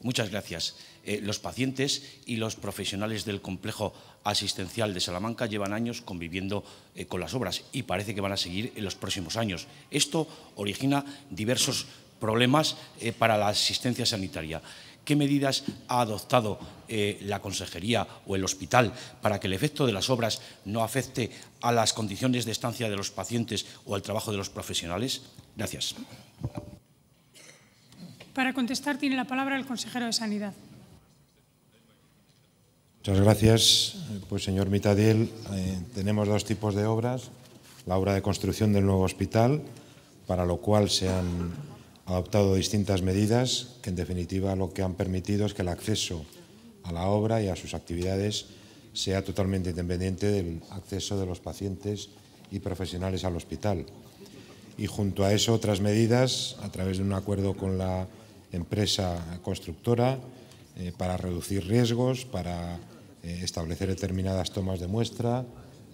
Muchas gracias. Eh, los pacientes y los profesionales del complejo asistencial de Salamanca llevan años conviviendo eh, con las obras y parece que van a seguir en los próximos años. Esto origina diversos problemas eh, para la asistencia sanitaria. ¿Qué medidas ha adoptado la consejería o el hospital para que el efecto de las obras no afecte a las condiciones de estancia de los pacientes o al trabajo de los profesionales? Gracias. Para contestar tiene la palabra el consejero de Sanidad. Muchas gracias. Pues, señor Mitadiel, eh, tenemos dos tipos de obras. La obra de construcción del nuevo hospital, para lo cual se han adoptado distintas medidas que, en definitiva, lo que han permitido es que el acceso a la obra y a sus actividades sea totalmente independiente del acceso de los pacientes y profesionales al hospital y junto a eso otras medidas a través de un acuerdo con la empresa constructora eh, para reducir riesgos, para eh, establecer determinadas tomas de muestra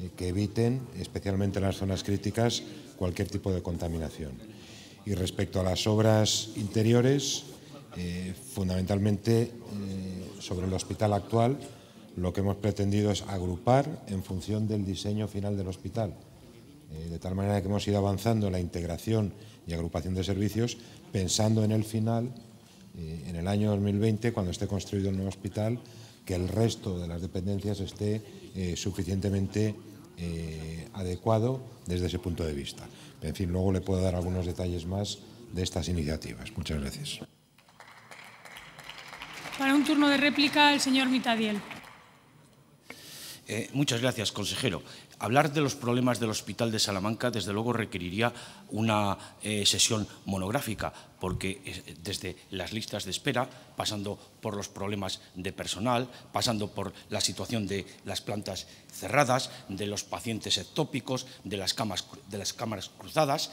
eh, que eviten, especialmente en las zonas críticas, cualquier tipo de contaminación. Y respecto a las obras interiores, fundamentalmente sobre el hospital actual, lo que hemos pretendido es agrupar en función del diseño final del hospital eh, de tal manera que hemos ido avanzando en la integración y agrupación de servicios, pensando en el final, eh, en el año 2020, cuando esté construido el nuevo hospital, que el resto de las dependencias esté eh, suficientemente adecuado desde ese punto de vista. En fin, luego le puedo dar algunos detalles más de estas iniciativas. Muchas gracias. Para un turno de réplica, el señor Mitadiel. Eh, muchas gracias, consejero. Hablar de los problemas del Hospital de Salamanca, desde luego, requeriría una eh, sesión monográfica, porque eh, desde las listas de espera, pasando por los problemas de personal, pasando por la situación de las plantas cerradas, de los pacientes ectópicos, de las, camas, de las cámaras cruzadas,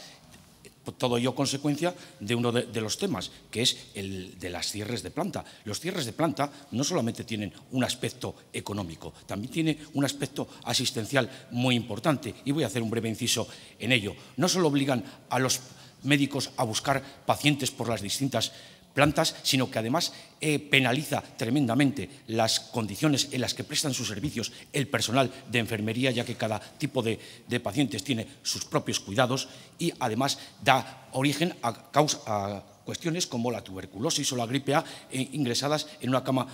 pues, todo ello consecuencia de uno de, los temas, que es el de las cierres de planta. Los cierres de planta no solamente tienen un aspecto económico, también tiene un aspecto asistencial muy importante. Y voy a hacer un breve inciso en ello. No solo obligan a los médicos a buscar pacientes por las distintas plantas, sino que además eh, penaliza tremendamente las condiciones en las que prestan sus servicios el personal de enfermería, ya que cada tipo de, pacientes tiene sus propios cuidados y además da origen a, a cuestiones como la tuberculosis o la gripe A eh, ingresadas en, una cama,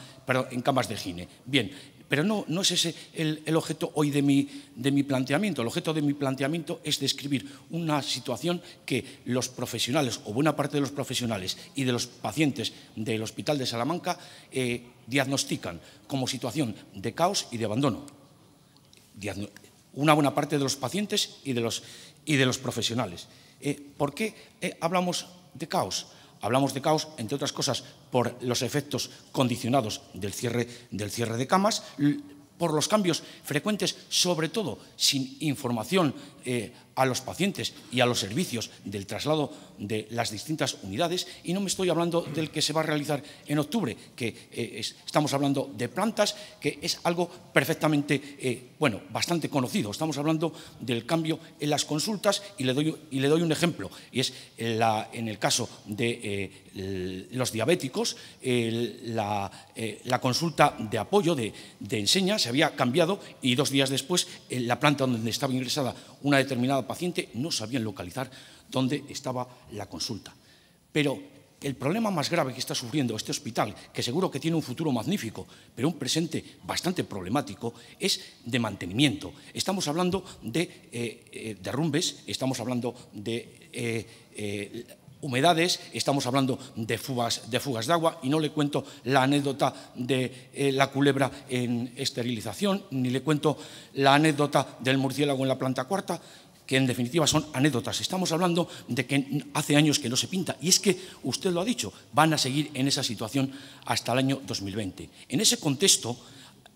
en camas de gine. Bien, pero no, es ese el, objeto hoy de mi, planteamiento. El objeto de mi planteamiento es describir una situación que los profesionales, o buena parte de los profesionales y de los pacientes del Hospital de Salamanca, eh, diagnostican como situación de caos y de abandono. una buena parte de los pacientes y de los, profesionales. Eh, ¿Por qué eh, hablamos de caos? Hablamos de caos, entre otras cosas, por los efectos condicionados del cierre, del cierre de camas, por los cambios frecuentes, sobre todo sin información eh, a los pacientes y a los servicios del traslado de las distintas unidades y no me estoy hablando del que se va a realizar en octubre, que eh, estamos hablando de plantas, que es algo perfectamente, eh, bueno, bastante conocido. Estamos hablando del cambio en las consultas y le doy, y le doy un ejemplo, y es en el caso de eh, los diabéticos, la, consulta de apoyo de, de enseña se había cambiado y dos días después en la planta donde estaba ingresada una determinada paciente no sabían localizar dónde estaba la consulta. Pero el problema más grave que está sufriendo este hospital, que seguro que tiene un futuro magnífico, pero un presente bastante problemático, es de mantenimiento. Estamos hablando de eh, eh, derrumbes, estamos hablando de eh, humedades, estamos hablando de, fugas de agua y no le cuento la anécdota de la culebra en esterilización, ni le cuento la anécdota del murciélago en la planta cuarta, que en definitiva son anécdotas. Estamos hablando de que hace años que no se pinta. Y es que, usted lo ha dicho, van a seguir en esa situación hasta el año 2020. En ese contexto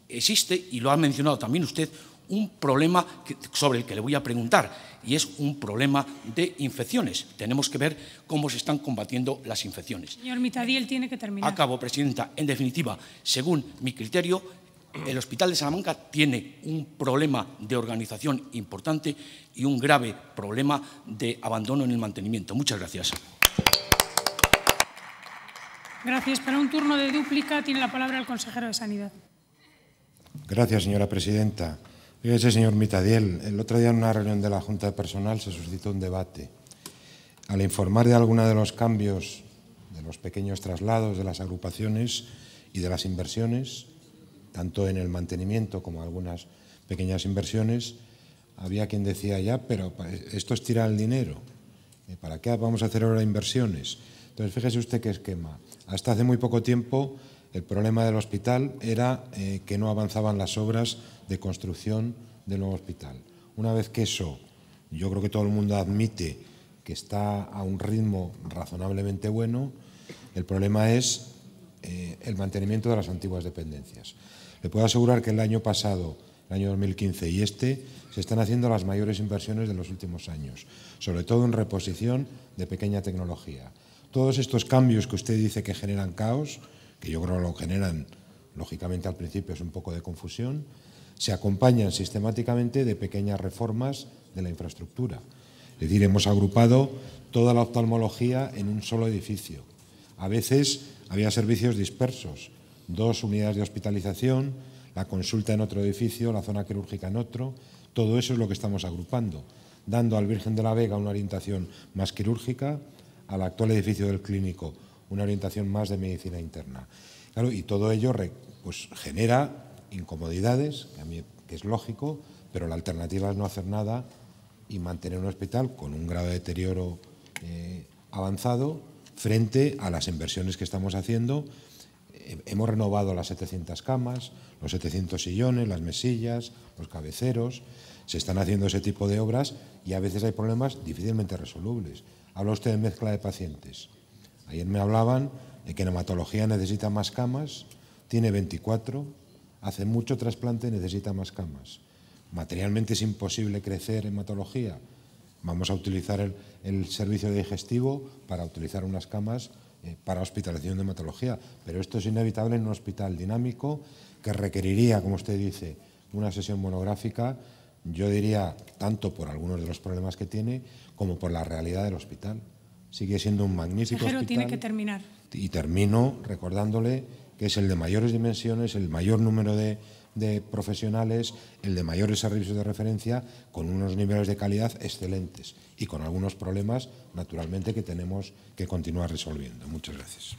existe, y lo ha mencionado también usted, un problema sobre el que le voy a preguntar, y es un problema de infecciones. Tenemos que ver cómo se están combatiendo las infecciones. Señor Mitadiel, tiene que terminar. Acabo, Presidenta. En definitiva, según mi criterio, el Hospital de Salamanca tiene un problema de organización importante y un grave problema de abandono en el mantenimiento. Muchas gracias. Gracias. Para un turno de dúplica tiene la palabra el consejero de Sanidad. Gracias, señora presidenta. Fíjese, señor Mitadiel, el otro día en una reunión de la Junta de Personal se suscitó un debate. Al informar de algunos de los cambios de los pequeños traslados de las agrupaciones y de las inversiones, tanto en el mantenimiento como algunas pequeñas inversiones, había quien decía ya, pero esto es tirar el dinero, ¿para qué vamos a hacer ahora inversiones? Entonces, fíjese usted qué esquema. Hasta hace muy poco tiempo el problema del hospital era eh, que no avanzaban las obras de construcción del nuevo hospital. Una vez que eso, yo creo que todo el mundo admite que está a un ritmo razonablemente bueno, el problema es eh, el mantenimiento de las antiguas dependencias. Le puedo asegurar que el año pasado, el año 2015 y este, se están haciendo las mayores inversiones de los últimos años, sobre todo en reposición de pequeña tecnología. Todos estos cambios que usted dice que generan caos, que yo creo lo generan, lógicamente al principio es un poco de confusión, se acompañan sistemáticamente de pequeñas reformas de la infraestructura. Es decir, hemos agrupado toda la oftalmología en un solo edificio a veces había servicios dispersos, dos unidades de hospitalización, la consulta en otro edificio, la zona quirúrgica en otro. Todo eso es lo que estamos agrupando, dando al Virgen de la Vega una orientación más quirúrgica, al actual edificio del clínico una orientación más de medicina interna. Claro, y todo ello pues, genera incomodidades, que, es lógico, pero la alternativa es no hacer nada y mantener un hospital con un grado de deterioro eh, avanzado frente a las inversiones que estamos haciendo. Eh, hemos renovado las 700 camas, los 700 sillones, las mesillas, los cabeceros. Se están haciendo ese tipo de obras y a veces hay problemas difícilmente resolubles. Habla usted de mezcla de pacientes. Ayer me hablaban de que en hematología necesita más camas, tiene 24, hace mucho trasplante y necesita más camas. Materialmente es imposible crecer en hematología Vamos a utilizar el, servicio digestivo para utilizar unas camas eh, para hospitalización de hematología, pero esto es inevitable en un hospital dinámico que requeriría, como usted dice, una sesión monográfica, yo diría, tanto por algunos de los problemas que tiene como por la realidad del hospital. Sigue siendo un magnífico hospital. hospital. tiene que terminar. Y termino recordándole que es el de mayores dimensiones, el mayor número de de profesionales, el de mayores servicios de referencia, con unos niveles de calidad excelentes y con algunos problemas, naturalmente, que tenemos que continuar resolviendo. Muchas gracias.